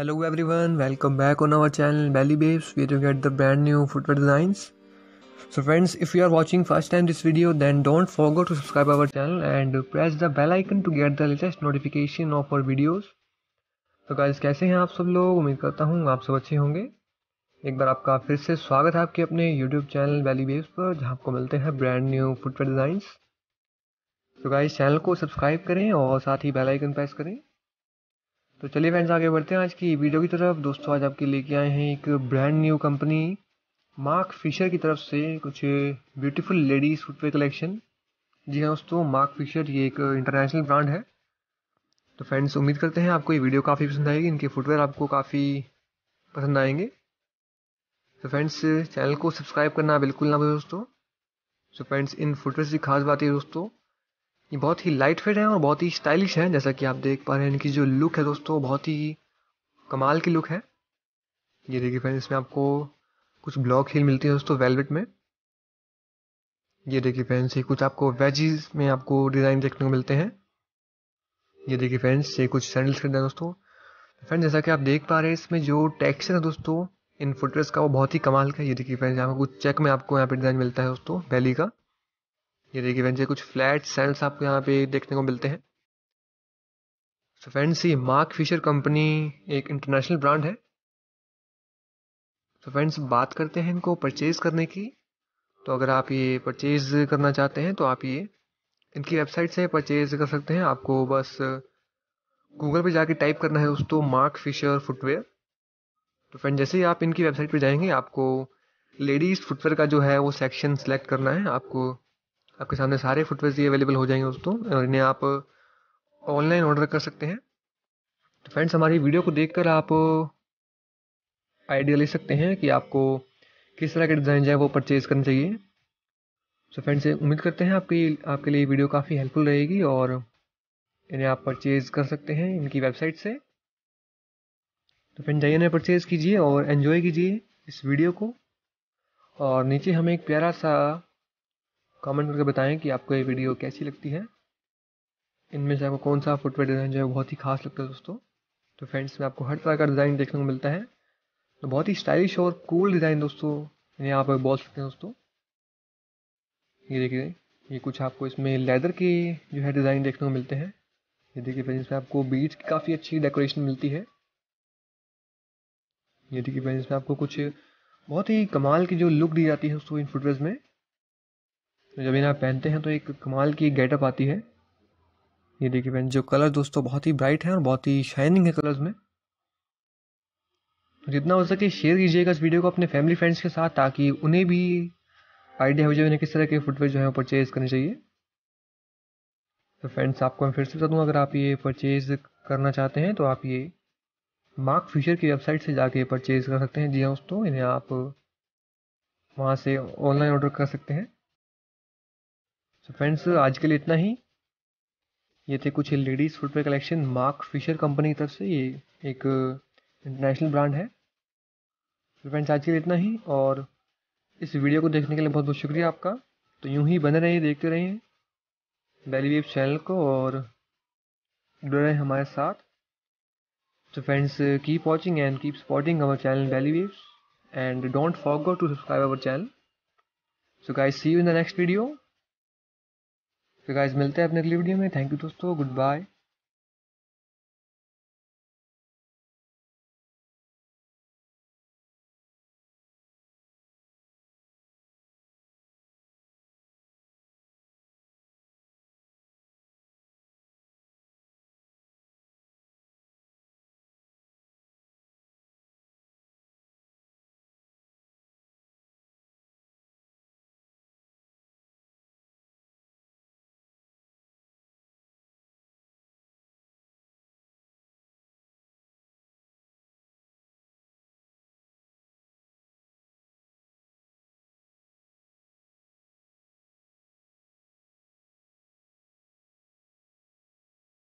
Hello every welcome back on our channel Valley Babes we to get the brand new footwear design so friends if you are watching first time this video then don't forget to subscribe our channel and press the bell icon to get the latest notification of our videos तो guys कैसे हैं आप सब लोग उम्मीद करता हूँ आप सब अच्छे होंगे एक बार आपका फिर से स्वागत है आपके अपने यूट्यूब चैनल वैली बेब्स पर जहाँ आपको मिलते हैं ब्रांड न्यू फुटवेयर डिजाइंस तो गाइज चैनल को सब्सक्राइब करें और साथ ही बेलाइकन प्रेस करें तो चलिए फ्रेंड्स आगे बढ़ते हैं आज की वीडियो की तरफ दोस्तों आज आपके लेके आए हैं एक brand new company Mark Fisher की तरफ से कुछ ब्यूटीफुल लेडीज फुटवेयर कलेक्शन जी हाँ दोस्तों मार्क फिशर ये एक इंटरनेशनल ब्रांड है तो फ्रेंड्स उम्मीद करते हैं आपको ये वीडियो काफ़ी पसंद आएगी इनके फुटवेयर आपको काफ़ी पसंद आएंगे तो फ्रेंड्स चैनल को सब्सक्राइब करना बिल्कुल ना भूलें दोस्तों तो फ्रेंड्स इन फुटवेयर की खास बात है दोस्तों ये बहुत ही लाइट वेट है और बहुत ही स्टाइलिश है जैसा कि आप देख पा रहे हैं इनकी जो लुक है दोस्तों बहुत ही कमाल की लुक है ये देखिए फ्रेंड्स इसमें आपको कुछ ब्लॉक हील मिलती है दोस्तों वेलवेट में ये देखिए फ्रेंड्स ये कुछ आपको वेजीज में आपको डिज़ाइन देखने को मिलते हैं ये देखिए फ्रेंड्स ये कुछ सैंडल्स खरीदा दोस्तों फ्रेंड जैसा कि आप देख पा रहे हैं इसमें जो टेक्सचर है दोस्तों इन फुटरेस का वो बहुत ही कमाल का ये देखिए फ्रेंड्स यहाँ कुछ चेक में आपको यहाँ पे डिज़ाइन मिलता है दोस्तों वैली का ये देखिए फ्रेंड्स ये कुछ फ्लैट सेल्स आपको यहाँ पे देखने को मिलते हैं सो फ्रेंड्स ये मार्क फिशर कंपनी एक इंटरनेशनल ब्रांड है तो फ्रेंड्स बात करते हैं इनको परचेज़ करने की तो अगर आप ये परचेज़ करना चाहते हैं तो आप ये इनकी वेबसाइट से परचेज़ कर सकते हैं आपको बस गूगल पे जाके टाइप करना है दोस्तों मार्क फिशर फुटवेयर तो फ्रेंड जैसे ही आप इनकी वेबसाइट पे जाएंगे आपको लेडीज़ फुटवेयर का जो है वो सेक्शन सेलेक्ट करना है आपको आपके सामने सारे फुटवेयर ये अवेलेबल हो जाएंगे दोस्तों और इन्हें आप ऑनलाइन ऑर्डर कर सकते हैं तो फ्रेंड्स हमारी वीडियो को देखकर आप आइडिया ले सकते हैं कि आपको किस तरह के डिज़ाइन जो है वो परचेज़ करने चाहिए सो फ्रेंड्स उम्मीद करते हैं आपकी आपके लिए वीडियो काफ़ी हेल्पफुल रहेगी और इन्हें आप परचेज़ कर सकते हैं इनकी वेबसाइट से तो फ्रेंड जाइए इन्हें परचेज़ कीजिए और एन्जॉय कीजिए इस वीडियो को और नीचे हमें एक प्यारा सा कमेंट करके बताएं कि आपको ये वीडियो कैसी लगती है इनमें से आपको कौन सा फुटवेयर डिज़ाइन जो है बहुत ही खास लगता है दोस्तों तो फ्रेंड्स में आपको हर तरह का डिज़ाइन देखने को मिलता है तो बहुत ही स्टाइलिश और कूल डिज़ाइन दोस्तों इन्हें आप बोल सकते हैं दोस्तों ये देखिए ये कुछ आपको इसमें लेदर के जो है डिज़ाइन देखने को मिलते हैं ये देखिए फ्रेंड्स में आपको बीट्स की काफ़ी अच्छी डेकोरेशन मिलती है ये देखिए फ्रेंड्स में आपको कुछ बहुत ही कमाल की जो लुक दी जाती है उसको इन फुटवेयर में तो जब इन्हें आप पहनते हैं तो एक कमाल की गेटअप आती है ये देखिए फ्रेंड्स जो कलर दोस्तों बहुत ही ब्राइट है और बहुत ही शाइनिंग है कलर्स में तो जितना हो सके शेयर कीजिएगा इस वीडियो को अपने फैमिली फ्रेंड्स के साथ ताकि उन्हें भी आइडिया हो जाए उन्हें किस तरह के फुटवेयर जो है परचेज़ करने चाहिए तो फ्रेंड्स आपको मैं फिर से बता दूँ अगर आप ये परचेज़ करना चाहते हैं तो आप ये मार्क फ्यूचर की वेबसाइट से जाके परचेज़ कर सकते हैं जी हाँ दोस्तों इन्हें आप वहाँ से ऑनलाइन ऑर्डर कर सकते हैं सो फ्रेंड्स आज के लिए इतना ही ये थे कुछ ladies footwear collection Mark Fisher company की तरफ से ये एक इंटरनेशनल ब्रांड है तो फ्रेंड्स आज के लिए इतना ही और इस वीडियो को देखने के लिए बहुत बहुत शुक्रिया आपका तो यूं ही बने रहिए देखते रहिए वैली वेब चैनल को और जुड़े हमारे साथ तो friends keep watching and keep supporting our channel channel Valley and don't don't forget to subscribe our channel. So see see the next video फिर गाइज मिलते हैं अपने अगली वीडियो में थैंक यू दोस्तों गुड बाय